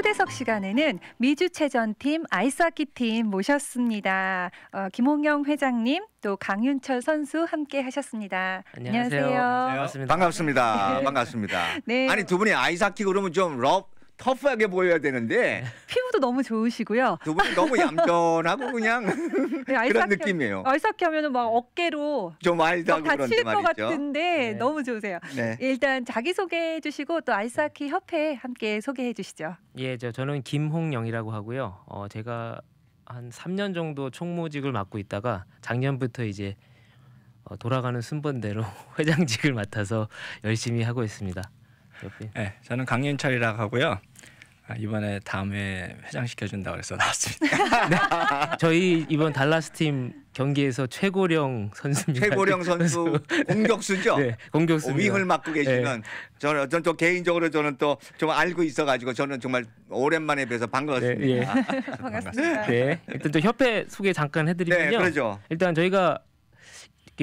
초대석 시간에는 미주체전팀 아이스하키팀 모셨습니다. 어, 김홍영 회장님 또 강윤철 선수 함께 하셨습니다. 안녕하세요. 안녕하세요. 반갑습니다. 반갑습니다. 네. 아니 두 분이 아이스하키 그러면 좀 러브 터프하게 보여야 되는데 피부도 너무 좋으시고요. 두 분이 너무 얌전하고 그냥 네, 그런 느낌이에요. 알싸게 하면은 막 어깨로 좀 많이 다칠 것 같은데 네. 너무 좋으세요. 네. 일단 자기 소개해 주시고 또아이스하키 협회 함께 소개해 주시죠. 예, 저 저는 김홍영이라고 하고요. 어, 제가 한 3년 정도 총무직을 맡고 있다가 작년부터 이제 어, 돌아가는 순번대로 회장직을 맡아서 열심히 하고 있습니다. 네, 저는 강윤철이라고 하고요. 아, 이번에 다음에 회장시켜준다 그래서 나왔습니다. 네. 저희 이번 달라스 팀 경기에서 최고령 선수입니다. 최고령 선수 공격수죠. 네, 공격수. 윙을 어, 맡고 계시면 네. 저는 또 개인적으로 저는 또 좀 알고 있어가지고 저는 정말 오랜만에 뵈서 반가습니다 네, 예. 반갑습니다. 네, 일단 또 협회 소개 잠깐 해드리면요. 네, 그러죠. 일단 저희가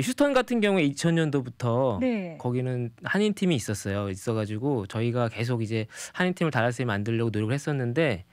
휴스턴 같은 경우에 2000년도부터 네. 거기는 한인 팀이 있었어요. 있어가지고 저희가 계속 이제 한인 팀을 다라스에 만들려고 노력을 했었는데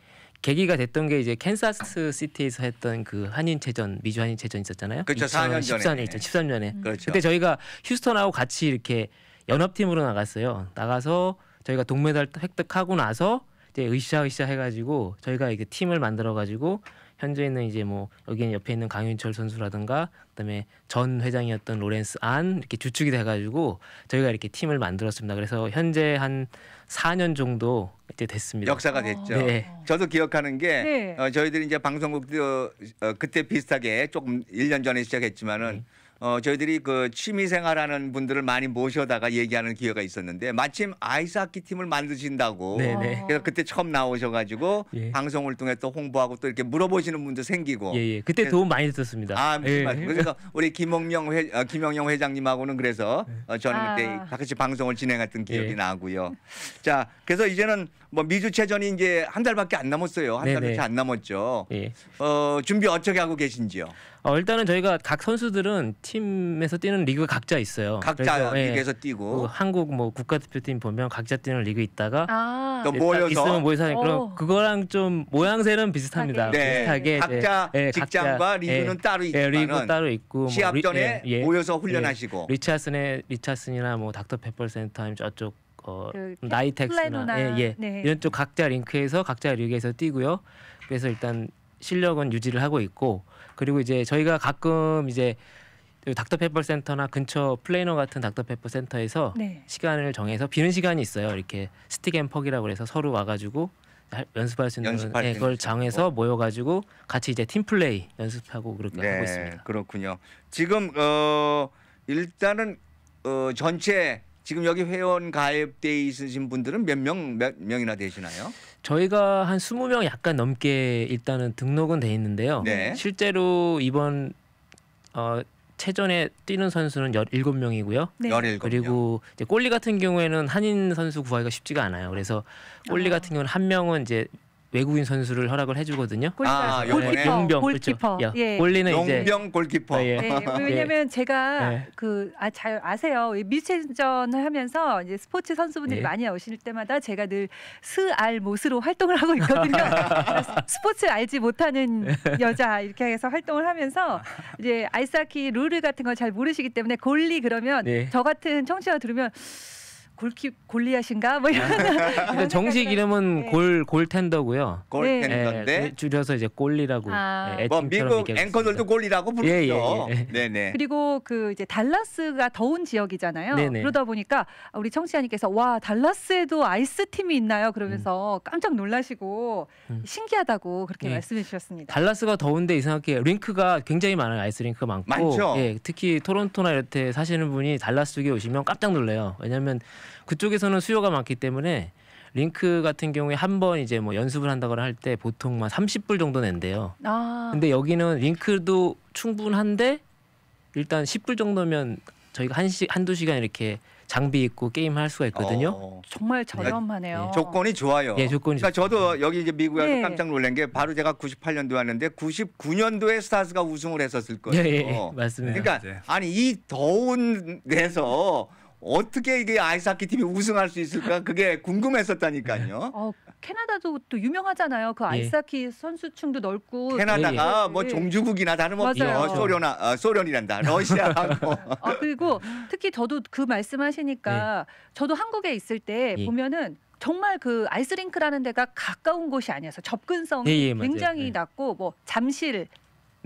계기가 됐던 게 이제 캔사스 시티에서 했던 그 한인체전 미주 한인체전 있었잖아요. 그렇죠. 2014년 2013년에 음. 그렇죠. 그때 저희가 휴스턴하고 같이 이렇게 연합팀으로 나갔어요. 나가서 저희가 동메달 획득하고 나서 이제 으쌰으쌰 해가지고 저희가 이게 팀을 만들어가지고 현재는 이제 뭐여기 옆에 있는 강윤철 선수라든가 그다음에 전 회장이었던 로렌스 안 이렇게 주축이 돼가지고 저희가 이렇게 팀을 만들었습니다. 그래서 현재 한 4년 정도 이제 됐습니다. 역사가 됐죠. 네. 저도 기억하는 게 네. 어, 저희들이 이제 방송국도 어, 그때 비슷하게 조금 1년 전에 시작했지만은. 네. 어, 저희들이 그 취미생활하는 분들을 많이 모셔다가 얘기하는 기회가 있었는데 마침 아이스하키 팀을 만드신다고 네네. 네. 그래서 그때 처음 나오셔가지고 예. 방송을 통해 또 홍보하고 또 이렇게 물어보시는 분도 생기고 예예. 예. 그때 도움 많이 됐었습니다. 아 예. 그래서 우리 김홍명 회, 어, 김영영 회장님하고는 그래서 예. 어, 저는 그때 아. 같이 방송을 진행했던 기억이 예. 나고요. 자 그래서 이제는 뭐 미주체전이 이제 한 달밖에 안 남았어요. 한 네, 달밖에 네. 안 남았죠. 예. 어, 준비 어떻게 하고 계신지요? 어, 일단은 저희가 각 선수들은 팀에서 뛰는 리그 각자 있어요. 각자 그래서, 예. 리그에서 예. 뛰고 그 한국 뭐 국가대표팀 보면 각자 뛰는 리그 있다가 아. 또 모여서 있으면 모여서 그럼 그거랑 좀 모양새는 비슷합니다. 네. 비슷하게 각자 네. 직장과 네. 리그는 따로 있지만 리그 따로 있고 뭐 시합 전에 뭐 리, 모여서 훈련하시고 리차슨의 리차슨이나 뭐 닥터 페퍼 센터 아니면 저쪽 어, 그 나이텍스나 예, 예. 네. 이런 쪽 각자 링크에서 각자 리그에서 뛰고요. 그래서 일단 실력은 유지를 하고 있고 그리고 이제 저희가 가끔 이제 닥터페퍼 센터나 근처 플레이너 같은 닥터페퍼 센터에서 네. 시간을 정해서 비는 시간이 있어요. 이렇게 스틱앤퍽이라고 해서 서로 와가지고 연습할 수 있는 예, 그걸 정해서 모여가지고 같이 이제 팀 플레이 연습하고 그렇게 네, 하고 있습니다. 그렇군요. 지금 어, 일단은 어, 전체 지금 여기 회원 가입돼 있으신 분들은 몇 명몇 몇 명이나 되시나요? 저희가 한 20명 약간 넘게 일단은 등록은 돼 있는데요. 네. 실제로 이번 어 체전에 뛰는 선수는 17명이고요. 네. 그리고 이제 골리 같은 경우에는 한인 선수 구하기가 쉽지가 않아요. 그래서 아. 골리 같은 경우는 한 명은 이제 외국인 선수를 허락을 해주거든요. 골키퍼. 아, 골키퍼. 용병 골키퍼. 그렇죠. 예. 원리는 이제 골키퍼. 예. 네, 예, 예. 왜냐하면 제가 예. 그잘 아, 세요 미체전을 하면서 이제 스포츠 선수분들이 예. 많이 오실 때마다 제가 늘 스알 못으로 활동을 하고 있거든요. 스포츠 알지 못하는 여자 이렇게 해서 활동을 하면서 이제 아이스하키 룰 같은 걸 잘 모르시기 때문에 골리 그러면 저 같은 청취자 들으면 골키 골리앗인가 뭐 이런. 근데 정식 이름은 네. 골 골텐더고요. 골텐더인데 네. 줄여서 이제 골리라고. 아. 네, 뭐 미국 앵커들도 골리라고 예, 부르죠. 예, 예, 예. 네네. 그리고 그 이제 달라스가 더운 지역이잖아요. 네네. 그러다 보니까 우리 청취자님께서 와 달라스에도 아이스 팀이 있나요? 그러면서 음. 깜짝 놀라시고 음. 신기하다고 그렇게 네. 말씀해 주셨습니다. 달라스가 더운데 이상하게 링크가 굉장히 많아요. 아이스 링크 많고. 많죠. 예, 특히 토론토나 이렇게 사시는 분이 달라스 쪽에 오시면 깜짝 놀래요. 왜냐면 그쪽에서는 수요가 많기 때문에 링크 같은 경우에 한 번 이제 뭐 연습을 한다거나 할때 보통만 30불 정도 낸대요. 아. 근데 여기는 링크도 충분한데 일단 10불 정도면 저희가 한 시, 한두 시간 이렇게 장비 있고 게임 할 수가 있거든요. 어. 정말 저렴하네요. 네. 조건이 좋아요. 예, 조건이 그러니까 좋죠. 저도 여기 이제 미국에서 예. 깜짝 놀란 게 바로 제가 98년도에 왔는데 99년도에 스타즈가 우승을 했었을 거예요. 예, 예, 맞습니다. 그러니까 네. 아니 이 더운 데서 어떻게 이게 아이스하키 팀이 우승할 수 있을까 그게 궁금했었다니까요. 어, 캐나다도 또 유명하잖아요. 그 예. 아이스하키 선수층도 넓고 캐나다가 네. 뭐 예. 종주국이나 다름없죠. 뭐 소련아 어, 소련이란다. 예. 러시아하고. 아 그리고 특히 저도 그 말씀하시니까 저도 한국에 있을 때 보면은 정말 그 아이스링크라는 데가 가까운 곳이 아니어서 접근성이 예, 예, 굉장히 예. 낮고 뭐 잠실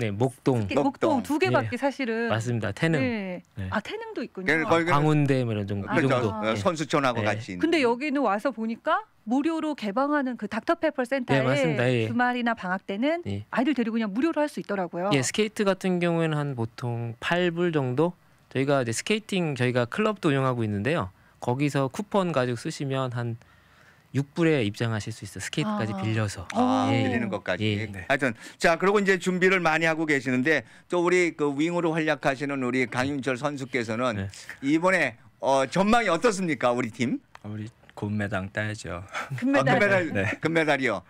네, 목동. 목동, 목동 두 개밖에 예. 사실은 맞습니다. 태능. 네. 네. 아 태능도 있군요. 네, 거 광운대 뭐 이런 정도. 이 그렇죠. 정도. 어, 예. 선수촌하고 네. 같이. 있는. 근데 여기는 와서 보니까 무료로 개방하는 그 닥터페퍼 센터에 네, 맞습니다. 예. 주말이나 방학 때는 예. 아이들 데리고 그냥 무료로 할 수 있더라고요. 예, 스케이트 같은 경우에는 한 보통 8불 정도. 저희가 이제 스케이팅 저희가 클럽도 운영하고 있는데요. 거기서 쿠폰 가지고 쓰시면 한 육불에 입장하실 수 있어 스케이트까지 아. 빌려서 아, 예. 예. 빌리는 것까지. 예. 네. 하여튼 자 그리고 이제 준비를 많이 하고 계시는데 또 우리 그 윙으로 활약하시는 우리 강윤철 선수께서는 네. 이번에 어, 전망이 어떻습니까 우리 팀? 우리 금메달 따야죠. 금메달. 아, 금메달. 네. 금메달이요.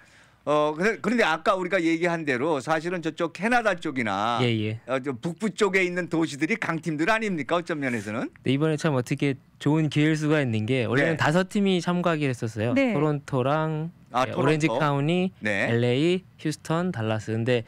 어 그런데 아까 우리가 얘기한 대로 사실은 저쪽 캐나다 쪽이나 예, 예. 어, 북부 쪽에 있는 도시들이 강팀들 아닙니까 어쩐 면에서는 네, 이번에 참 어떻게 좋은 기회수가 일 있는 게 원래는 네. 다섯 팀이 참가하기로 했었어요 네. 토론토랑 아, 예, 토론토. 오렌지 카운티, 네. LA, 휴스턴, 달라스 근데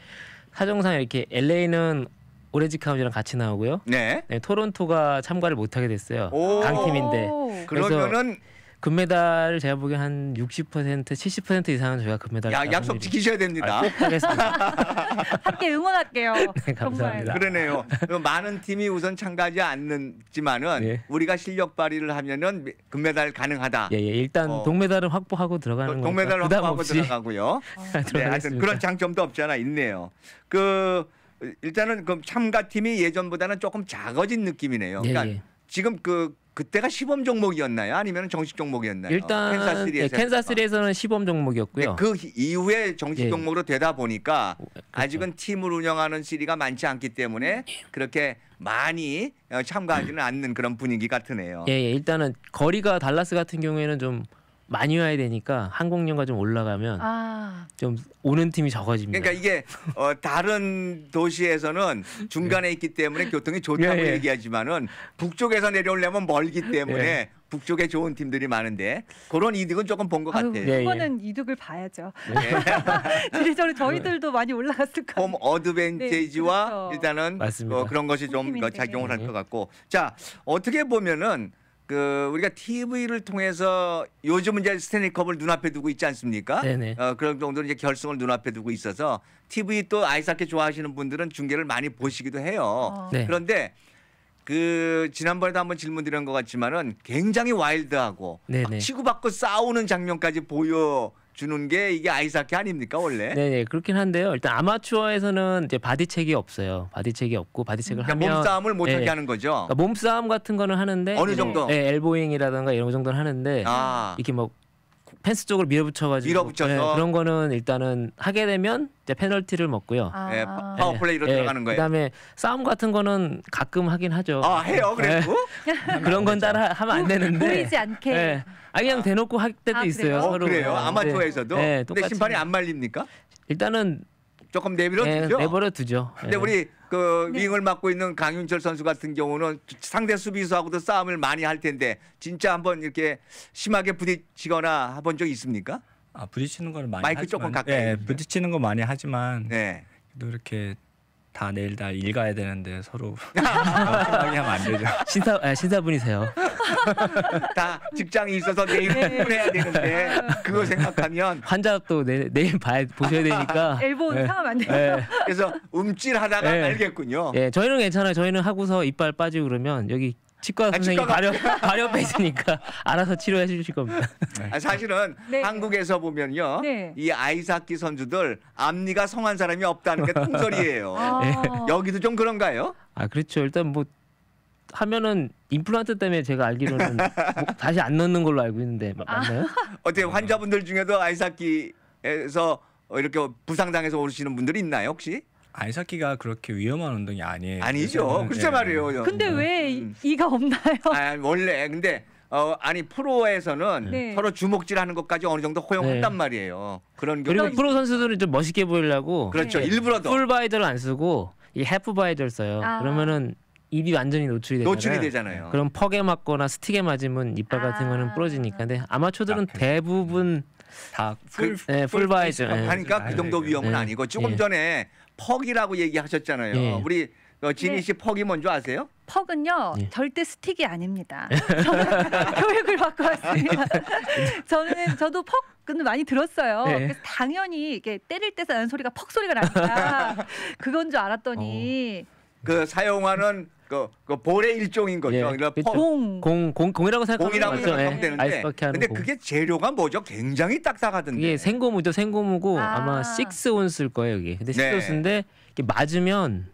사정상 이렇게 LA는 오렌지 카운티랑 같이 나오고요 네. 네 토론토가 참가를 못하게 됐어요 강팀인데 그러면은 금메달 제가 보기엔 한 60%, 70% 이상은 저희가 금메달. 야, 약속 지키셔야 됩니다. 아, 하겠습니다. 함께 응원할게요. 네, 감사합니다. 그러네요. 많은 팀이 우선 참가하지 않지만은 예. 우리가 실력 발휘를 하면은 금메달 가능하다. 예, 예. 일단 어. 동메달을 확보하고 들어가는 거. 동메달을 확보하고 들어가고요. 아. 어. 네, 하여튼 그런 장점도 없지 않아 있네요. 그 일단은 그 참가팀이 예전보다는 조금 작아진 느낌이네요. 예, 그러니까 예. 지금 그 그때가 시범 종목이었나요? 아니면 정식 종목이었나요? 일단 캔사시리에서 네, 시범 종목이었고요. 네, 그 이후에 정식 예. 종목으로 되다 보니까 어, 그렇죠. 아직은 팀을 운영하는 시리가 많지 않기 때문에 그렇게 많이 어, 참가하지는 않는 그런 분위기 같으네요. 예, 예, 일단은 거리가 달라스 같은 경우에는 좀 많이 와야 되니까 항공료가 좀 올라가면 아. 좀 오는 팀이 적어집니다. 그러니까 이게 어, 다른 도시에서는 중간에 네. 있기 때문에 교통이 좋다고 예, 얘기하지만은 북쪽에서 내려오려면 멀기 네. 때문에 예. 북쪽에 좋은 팀들이 많은데 그런 이득은 조금 본 것 같아요. 그거는 예, 예. 이득을 봐야죠. 실 저희들도 많이 올라갔을 거예요. 홈 어드밴티지와 네, 그렇죠. 일단은 어, 그런 것이 좀 작용을 할 것 같고 자 어떻게 보면은 그 우리가 TV를 통해서 요즘은 이제 스테니컵을 눈앞에 두고 있지 않습니까? 네네. 어, 그런 정도로 이제 결승을 눈앞에 두고 있어서 TV 또 아이스하키 좋아하시는 분들은 중계를 많이 보시기도 해요. 어. 네. 그런데 그 지난번에도 한번 질문드린 것 같지만은 굉장히 와일드하고 치고받고 싸우는 장면까지 보여 주는 게 이게 아이스하키 아닙니까 원래? 네, 네 그렇긴 한데요. 일단 아마추어에서는 이제 바디책이 없어요. 바디책이 없고 바디책을 그러니까 하면 몸싸움을 못하게 예. 네. 하는 거죠. 그러니까 몸싸움 같은 거는 하는데 어느 정도? 네, 엘보잉이라든가 이런 정도는 하는데 아. 이렇게 뭐 펜스 쪽으로 밀어붙여가지고 밀어붙여서. 예, 그런 거는 일단은 하게 되면 이제 페널티를 먹고요. 아. 예, 네, 파- 워플레이로 예, 네, 들어가는 거예요. 그다음에 싸움 같은 거는 가끔 하긴 하죠. 아 해요 그래도 그런 건 따라 하면 안 되는데. 보이지 않게. 예. 아 그냥 어. 대놓고 할 때도 아, 있어요. 어, 서로 그래요 아마추어에서도 네, 근데 심판이 안 말립니까? 일단은 조금 내밀어 예, 주죠. 내버려 두죠. 근데 예. 우리 그 네. 윙을 맡고 있는 강윤철 선수 같은 경우는 상대 수비수하고도 싸움을 많이 할 텐데 진짜 한번 이렇게 심하게 부딪히거나 해본 적 있습니까? 아 부딪히는 걸 많이 마이크 하지만, 조금 가까이 예, 예 부딪히는 거 많이 하지만 네. 또 이렇게 다 내일 다 일가야 되는데 서로 편하게 하면 안 되죠. 신사 아, 신사분이세요. 다 직장이 있어서 내일 네. 해야 되는데 그거 생각하면 환자 또 내, 내일 봐야 보셔야 되니까 엘보 네. 상하안 돼요. 네. 그래서 움찔하다가 네. 알겠군요. 예, 저희는 괜찮아요. 저희는 하고서 이빨 빠지고 그러면 여기 치과 아, 선생님 치과가... 가려 가려 빼으니까 알아서 치료해 주실 겁니다. 아, 사실은 네. 한국에서 보면요, 네. 이 아이스하키 선주들 앞니가 성한 사람이 없다는 게 통설이에요. 아. 예. 여기도 좀 그런가요? 아 그렇죠. 일단 뭐 하면은 임플란트 때문에 제가 알기로는 뭐 다시 안 넣는 걸로 알고 있는데 아. 맞나요? 어때 환자분들 중에도 아이스하키에서 이렇게 부상당해서 오시는 르 분들이 있나요 혹시? 안사키가 그렇게 위험한 운동이 아니에요. 아니죠. 그렇죠 예. 말이에요. 네. 근데 음. 왜 음. 이가 없나요? 아, 원래 근데 어, 아니 프로에서는 네. 서로 주먹질하는 것까지 어느 정도 허용한단 네. 말이에요. 그런 그리고 네. 프로 선수들은 좀 멋있게 보이려고 그렇죠. 네. 일부러 더풀 바이더를 안 쓰고 이 해프 바이더를 써요. 아. 그러면은 입이 완전히 노출이 되잖아요. 노출이 되잖아요. 그럼 퍽에 맞거나 스틱에 맞으면 이빨 아. 같은 거는 부러지니까. 근데 아마추어들은 아. 대부분 다풀 네, 바이저 하니까 네. 그 정도 위험은 아니고 조금 전에 퍽이라고 얘기하셨잖아요. 예. 우리 어, 지씨 네. 퍽이 뭔지 아세요? 퍽은요 예. 절대 스틱이 아닙니다. 저는 교육을 받고 왔습니다. 저는 저도 퍽은 많이 들었어요. 네. 그래서 당연히 이게 때릴 때 나는 소리가 퍽 소리가 납니다. 그건 줄 알았더니 어. 그 사용하는 그, 그 볼의 일종인 거죠. 예, 그러니 그렇죠. 공, 공, 이라고 생각하면 공이라고 맞죠. 생각하는 근데 공. 그게 재료가 뭐죠? 굉장히 딱딱하던데. 이 생고무죠. 생고무고 아. 아마 식 온스일 거예요 여기. 근데 네. 식 온스인데 이게 맞으면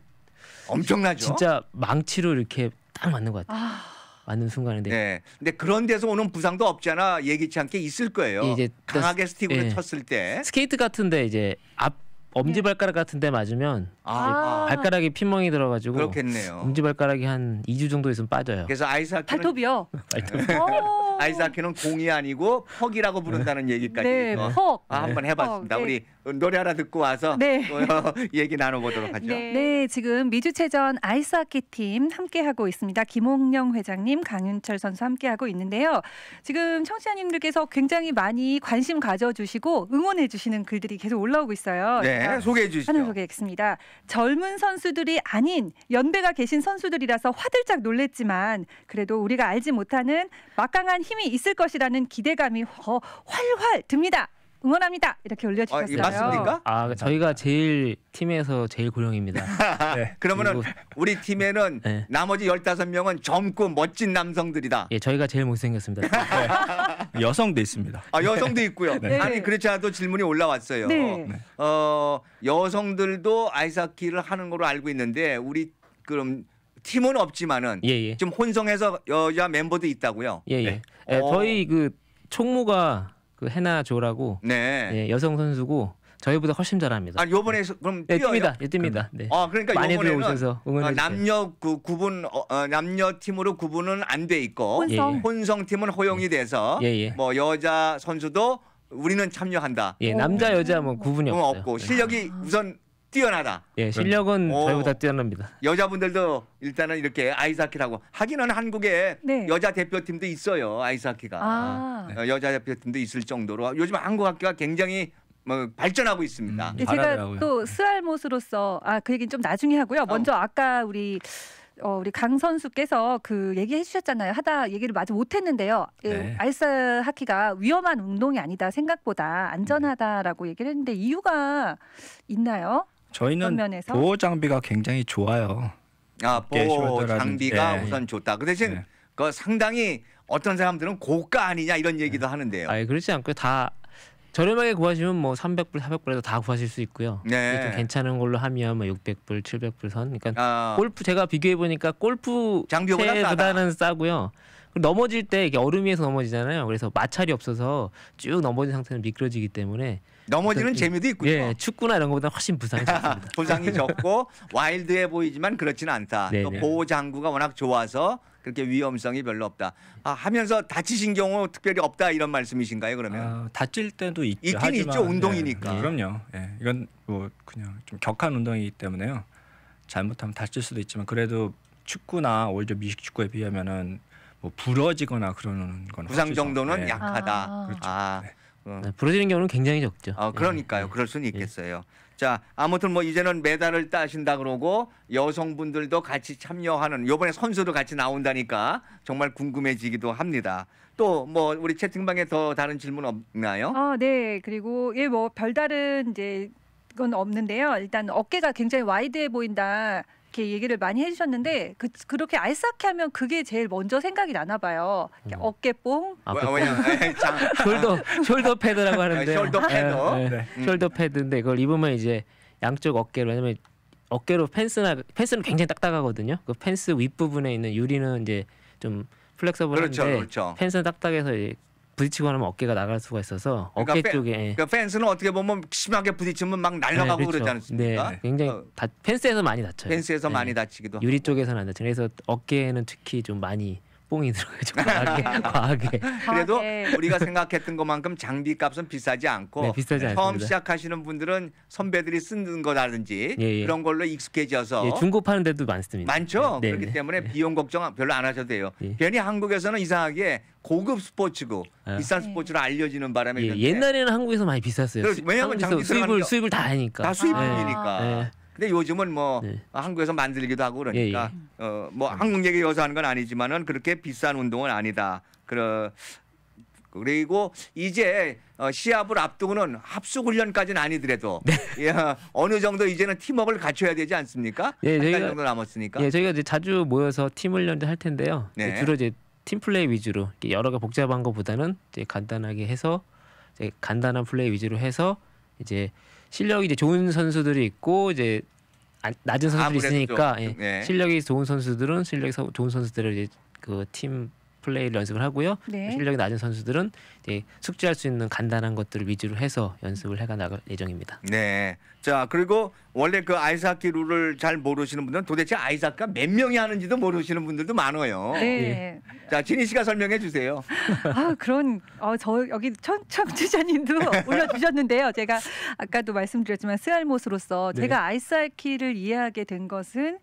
엄청나죠. 진짜 망치로 이렇게 딱 맞는 것 같아요. 아. 맞는 순간인데. 네. 근데 그런 데서 오는 부상도 없잖아. 예기치 않게 있을 거예요. 이제 강하게 스틱으로 예. 쳤을 때. 스케이트 같은데 이제 앞 엄지 발가락 같은 데 맞으면 아. 발가락에 핏멍이 들어가지고 그렇겠네요. 엄지 발가락이 한 2주 정도 있으면 빠져요. 그래서 아이스하키 발톱이요. 어. 아이스하키는 공이 아니고 퍽이라고 부른다는 네. 얘기까지. 네, 어. 퍽. 아, 한번 네. 해봤습니다. 어, 네. 우리 노래 하나 듣고 와서 네. 또 얘기 나눠보도록 하죠. 네. 네, 지금 미주체전 아이스하키 팀 함께하고 있습니다. 김홍영 회장님, 강윤철 선수 함께하고 있는데요. 지금 청취자님들께서 굉장히 많이 관심 가져주시고 응원해주시는 글들이 계속 올라오고 있어요. 네. 네, 소개해 주시죠. 하나 소개했습니다. 젊은 선수들이 아닌 연배가 계신 선수들이라서 화들짝 놀랬지만 그래도 우리가 알지 못하는 막강한 힘이 있을 것이라는 기대감이 어, 활활 듭니다. 응원합니다 이렇게 아, 올려주셨어요. 아, 맞습니까? 아 그러니까 저희가 제일 팀에서 제일 고령입니다. 네. 그러면은 우리 팀에는 네. 나머지 15명은 젊고 멋진 남성들이다. 예, 저희가 제일 못생겼습니다. 네. 여성도 있습니다. 아 여성도 있고요. 네. 네. 아니 그렇지 않아도 질문이 올라왔어요. 네. 어 여성들도 아이스하키를 하는 걸로 알고 있는데 우리 그럼 팀은 없지만은 예, 예. 좀 혼성해서 여자 멤버도 있다고요. 예 예. 예 어... 저희 그 총무가 그 해나 조라고 네. 예, 여성 선수고 저희보다 훨씬 잘합니다. 아 요번에 그럼 네, 뛰어요? 뜁니다. 예, 뜁니다. 네. 아 그러니까 많이 들어오셔서 응원해 아, 주세요. 남녀 그 구분 어, 어, 남녀 팀으로 구분은 안 돼 있고 혼성. 예, 예. 혼성 팀은 허용이 돼서 예, 예. 뭐 여자 선수도 우리는 참여한다. 예, 남자 여자 뭐 구분이 어, 없어요. 없고 실력이 네. 우선 뛰어나다. 예, 그렇죠. 실력은 오. 어, 저희보다 뛰어납니다. 여자분들도 일단은 이렇게 아이스하키라고 하기는 한국에 네. 여자 대표팀도 있어요. 아이스하키가 아. 어, 여자 대표팀도 있을 정도로 요즘 한국 학교가 굉장히 뭐 발전하고 있습니다. 음, 네, 제가 또 스알못으로서 아 그 얘기는 좀 나중에 하고요. 어. 먼저 어. 아까 우리 어, 우리 강 선수께서 그 얘기해 주셨잖아요. 하다 얘기를 마저 못했는데요. 예, 네. 아이스 하키가 위험한 운동이 아니다. 생각보다 안전하다라고 얘기를 했는데 이유가 있나요? 저희는 보호 장비가 굉장히 좋아요. 아 보호 장비가 네. 우선 좋다. 그 대신 네. 그 상당히 어떤 사람들은 고가 아니냐 이런 네. 얘기도 하는데요. 아니 그렇지 않고 다 저렴하게 구하시면 뭐 300불, 4 0 0불에도다 구하실 수 있고요. 네. 괜찮은 걸로 하면 뭐 600불, 700불 선. 그러니까 아. 골프 제가 비교해 보니까 골프 장비보다는 싸고요. 넘어질 때 이게 얼음 위에서 넘어지잖아요. 그래서 마찰이 없어서 쭉 넘어진 상태는 미끄러지기 때문에 넘어지는 그 재미도 있고요. 예, 축구나 이런 것보다 훨씬 부상이 적습니다. 부상이 적고 와일드해 보이지만 그렇지는 않다. 네네. 보호 장구가 워낙 좋아서 그렇게 위험성이 별로 없다. 아, 하면서 다치신 경우 특별히 없다 이런 말씀이신가요? 그러면 아, 다칠 때도 있죠. 있긴 하지만, 있죠. 운동이니까. 예, 그럼요. 예, 이건 뭐 그냥 좀 격한 운동이기 때문에요. 잘못하면 다칠 수도 있지만 그래도 축구나 오히려 미식 축구에 비하면은 뭐 부러지거나 그러는 건 부상 정도는 네. 약하다. 아. 그렇죠. 아. 네. 어. 네, 부러지는 경우는 굉장히 적죠. 어, 그러니까요. 예. 그럴 수는 예. 있겠어요. 예. 자, 아무튼 뭐 이제는 메달을 따신다 그러고 여성분들도 같이 참여하는 요번에 선수도 같이 나온다니까 정말 궁금해지기도 합니다. 또 뭐 우리 채팅방에 더 다른 질문 없나요? 아, 네. 그리고 예뭐 별다른 이제 건 없는데요. 일단 어깨가 굉장히 와이드해 보인다. 이렇게 얘기를 많이 해주셨는데 그, 그렇게 알싸게 하면 그게 제일 먼저 생각이 나나 봐요. 음. 어깨뽕. 아, 뭐, 숄더 아. 숄더 패드라고 하는데. 아, 숄더 패드. 아, 네. 네. 음. 숄더 패드인데 그걸 입으면 이제 양쪽 어깨로 왜냐면 어깨로 펜스나 펜스는 굉장히 딱딱하거든요. 그 펜스 윗 부분에 있는 유리는 이제 좀 플렉서블한데 그렇죠, 그렇죠. 펜스는 딱딱해서 부딪히고 나면 어깨가 나갈 수가 있어서 그러니까 어깨 예. 그러니까 쪽에 그러니까 펜스는 어떻게 보면 심하게 부딪히면 막 날아가고 네, 그렇죠. 그러지 않습니까? 네, 굉장히 어. 다, 펜스에서 많이 다쳐요. 펜스에서 네. 많이 다치기도 유리 쪽에서는 안다쳐요 그래서 어깨는 특히 좀 많이 뽕이 들어가죠. 과하게. 과하게. 그래도 우리가 생각했던 것만큼 장비 값은 비싸지 않고 네, 비싸지 네, 처음 않습니다. 시작하시는 분들은 선배들이 쓰는 거라든지 예, 예. 그런 걸로 익숙해져서 예, 중고 파는 데도 많습니다. 많죠. 네, 네 그렇기 네, 때문에 비용 걱정 별로 안 하셔도 돼요. 예. 괜히 한국에서는 이상하게 고급 스포츠고 아. 비싼 네. 스포츠로 알려지는 바람에 예, 옛날에는 한국에서 많이 비쌌어요. 왜냐하면 장비 수입을 수입을 다 하니까. 다 수입이니까. 아. 근데 요즘은 뭐 네. 한국에서 만들기도 하고 그러니까 예, 예. 어뭐 한국 얘기 여서 하는 건 아니지만은 그렇게 비싼 운동은 아니다. 그러 그리고 이제 어, 시합을 앞두고는 합숙 훈련까지는 아니더라도 네. 예, 어느 정도 이제는 팀업을 갖춰야 되지 않습니까? 예, 네, 저희가, 정도 남았으니까. 예, 저희가 이제 자주 모여서 팀 훈련도 할 텐데요. 네. 이제 주로 이제 팀 플레이 위주로 여러 개 복잡한 것보다는 이제 간단하게 해서 이제 간단한 플레이 위주로 해서 이제 실력이 이제 좋은 선수들이 있고 이제 낮은 선수들이 있으니까 좀, 예. 네. 실력이 좋은 선수들은 실력이 좋은 선수들을 이제 그팀 플레이를 연습을 하고요. 네. 실력이 낮은 선수들은 이제 숙지할 수 있는 간단한 것들을 위주로 해서 연습을 해가 나갈 예정입니다. 네. 자 그리고 원래 그 아이스하키 룰을 잘 모르시는 분들은 도대체 아이스하키가 몇 명이 하는지도 모르시는 분들도 많아요. 네. 네. 자 진희 씨가 설명해 주세요. 아 그런 어, 저 여기 청취자님도 올려주셨는데요. 제가 아까도 말씀드렸지만 스알못으로서 네. 제가 아이스하키를 이해하게 된 것은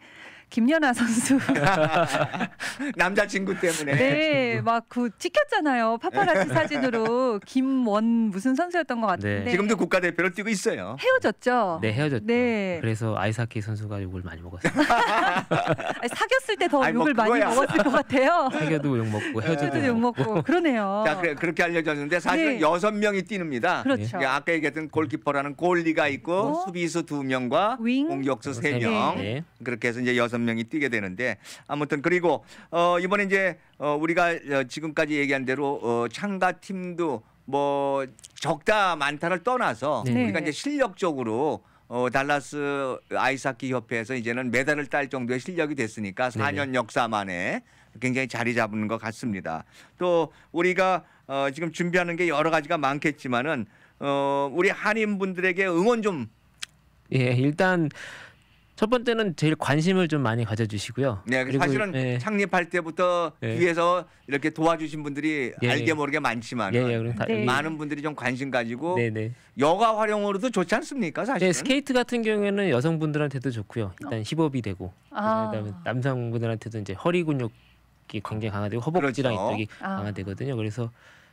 김연아 선수 남자친구 때문에 네 막 그 찍혔잖아요 파파라치 네. 사진으로 김원 무슨 선수였던 것 같은데 네. 지금도 국가대표로 뛰고 있어요 헤어졌죠 네 헤어졌죠 네. 그래서 아이사키 선수가 욕을 많이 먹었어요 사귀었을 때더 뭐 욕을 뭐 많이 먹었을 것 같아요 사귀어도 욕 먹고 헤어져도 욕 먹고 그러네요 자 그래, 그렇게 알려졌는데 사실 네. 여섯 네. 명이 뛰는입니다 그렇죠 그 아까 얘기했던 골키퍼라는 골리가 있고 어? 수비수 두 명과 공격수 세명 어, 네. 그렇게 해서 이제 여섯 명이 뛰게 되는데 아무튼 그리고 어 이번에 이제 어 우리가 어, 지금까지 얘기한 대로 어 참가 팀도 뭐 적다 많다를 떠나서 네. 네. 우리가 이제 실력적으로 어, 달라스 아이스하키 협회에서 이제는 메달을 딸 정도의 실력이 됐으니까 4년 네 역사 만에 굉장히 자리 잡은 것 같습니다. 또 우리가 어, 지금 준비하는 게 여러 가지가 많겠지만은 어, 우리 한인 분들에게 응원 좀. 예, 일단 첫 번째는 제일 관심을 좀 많이 가져주시고요. 네, 그 그리고, 사실은 예. 창립할 때부터 예. 뒤에서 이렇게 도와주신 분들이 예. 알게 예. 모르게 많지만 예, 예, 네. 많은 분들이 좀 관심 가지고 네. 네. 여가 활용으로도 좋지 않습니까? 사실 네, 스케이트 같은 경우에는 여성분들한테도 좋고요. 일단 어. 힙업이 되고 아. 그다음에 남성분들한테도 이제 허리 근육이 굉장히 강화되고 허벅지랑 그렇죠. 이쪽이 아. 강화되거든요. 그래서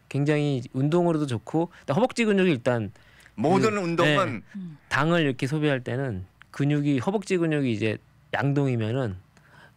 굉장히 운동으로도 좋고 허벅지 근육이 일단 모든 그, 운동은 네. 음. 당을 이렇게 소비할 때는 근육이 허벅지 근육이 이제 양동이면은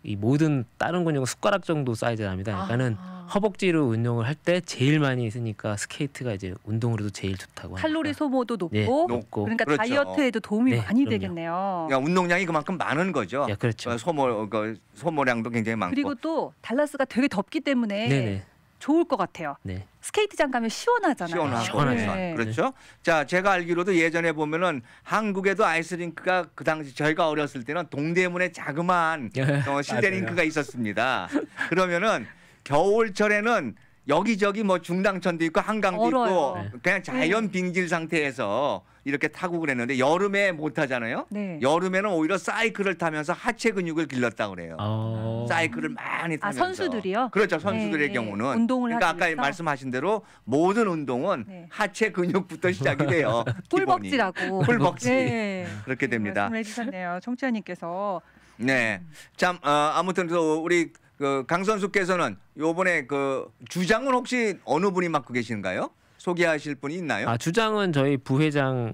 이 모든 다른 근육은 숟가락 정도 사이즈랍니다. 그러니까는 아. 허벅지로 운동을 할 때 제일 많이 있으니까 스케이트가 이제 운동으로도 제일 좋다고. 칼로리 합니다. 소모도 높고, 네, 높고. 그러니까 그렇죠. 다이어트에도 도움이 네, 많이 그럼요. 되겠네요. 그러니까 운동량이 그만큼 많은 거죠. 예, 그렇죠. 소모 그 소모량도 굉장히 많고. 그리고 또 달라스가 되게 덥기 때문에 네네. 네. 좋을 것 같아요. 네. 스케이트장 가면 시원하잖아요. 시원하고. 아, 시원하죠. 네. 네. 그렇죠. 자, 제가 알기로도 예전에 보면은 한국에도 아이스링크가 그 당시 저희가 어렸을 때는 동대문에 자그마한 네. 어, 실내링크가 있었습니다. 그러면은 겨울철에는 여기저기 뭐 중랑천도 있고 한강도 얼어요. 있고 네. 그냥 자연 네. 빙질 상태에서 이렇게 타고 그랬는데 여름에 못 타잖아요. 네. 여름에는 오히려 사이클을 타면서 하체 근육을 길렀다 그래요. 아. 사이클을 많이 아, 타면서. 아, 선수들이요? 그렇죠. 네, 선수들의 네, 경우는 운동을 그러니까 아까 있어? 말씀하신 대로 모든 운동은 네. 하체 근육부터 시작이 돼요. 꿀벅지라고. 꿀벅지. 그렇게 됩니다. 말씀해 주셨네요. 청취자님께서 네. 참 어, 아무튼 우리 그강 선수께서는 요번에 그 주장은 혹시 어느 분이 맡고 계신가요? 소개하실 분이 있나요? 아 주장은 저희 부회장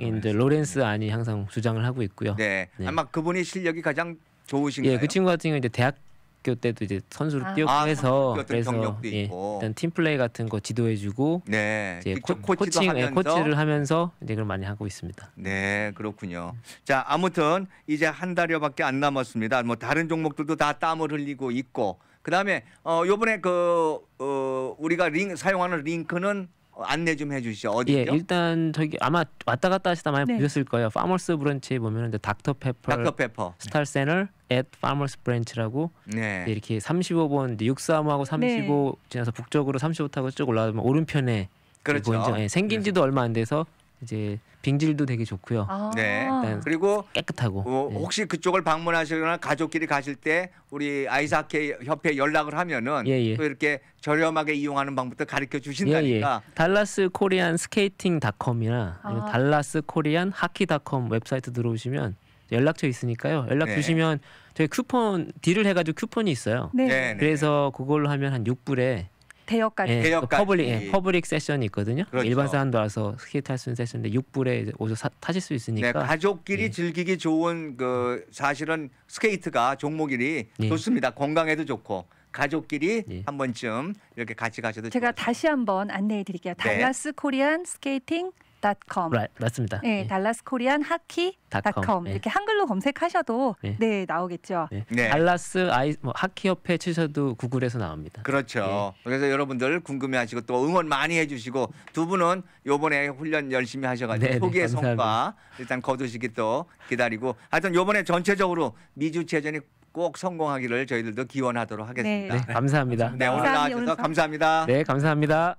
이제 로렌스 안이 항상 주장을 하고 있고요. 네. 네. 아마 그분이 실력이 가장 좋으신가요? 예, 그 친구 같은 경우 이제 대학 고학교 때도 이제 선수로 아. 뛰고 아, 해서 그래서 예, 일단 팀 플레이 같은 거 지도해주고 네, 이제 그 코, 칭 하면서. 코치를 하면서 이제 그걸 많이 하고 있습니다. 네 그렇군요. 자 아무튼 이제 한 달여밖에 안 남았습니다. 뭐 다른 종목들도 다 땀을 흘리고 있고 그다음에 어 요번에 그 어, 우리가 링 사용하는 링크는 안내 좀 해주시죠. 예, 어디죠? 예, 일단 저기 아마 왔다 갔다 하시다 많이 네. 보셨을 거예요. 파머스 브런치 보면 이제 닥터페퍼, 닥터페퍼, 스타세널, 앳 파머스 브랜치라고 네. 이렇게 35번 635하고 35 네. 지나서 북쪽으로 35 타고 쭉 올라가면 오른편에 그렇죠. 보 예, 생긴지도 얼마 안 돼서 이제 빙질도 되게 좋고요. 아 네. 네. 그리고 깨끗하고 어, 혹시 그쪽을 방문하시거나 가족끼리 가실 때 우리 아이스하키 협회 연락을 하면은 예, 예. 또 이렇게 저렴하게 이용하는 방법도 가르쳐 주신다니까. 예, 예. 달라스 코리안 스케이팅닷컴이나 아. 달라스 코리안 하키닷컴 웹사이트 들어오시면 연락처 있으니까요. 연락 네. 주시면 저희 쿠폰 딜을 해가지고 쿠폰이 있어요. 네. 네 그래서 그걸로 하면 한 6불에 대역까지 예, 대여까지. 퍼블릭, 예, 퍼블릭 세션이 있거든요. 그렇죠. 일반 사람도 와서 스키 탈수 있는 세션인데 6불에 오셔 타실 수 있으니까. 네, 가족끼리 예. 즐기기 좋은 그 사실은 스케이트가 종목이 예. 좋습니다. 건강에도 좋고. 가족끼리 예. 한 번쯤 이렇게 같이 가셔도 제가 좋겠습니다. 다시 한번 안내해 드릴게요. 네. 달라스 코리안 스케이팅 닷컴. Right, 맞습니다. 네, 예. 달라스 코리안 하키 닷컴 예. 이렇게 한글로 검색하셔도 예. 네 나오겠죠. 네. 네. 달라스 아이 뭐 하키 협회 치셔도 구글에서 나옵니다. 그렇죠. 예. 그래서 여러분들 궁금해하시고 또 응원 많이 해주시고 두 분은 요번에 훈련 열심히 하셔가지고 네, 초기의 네, 성과 일단 거두시기 또 기다리고 하여튼 요번에 전체적으로 미주 체전이 꼭 성공하기를 저희들도 기원하도록 하겠습니다. 네, 네 감사합니다. 네, 오늘 나와주셔서 감사합니다. 네, 감사합니다.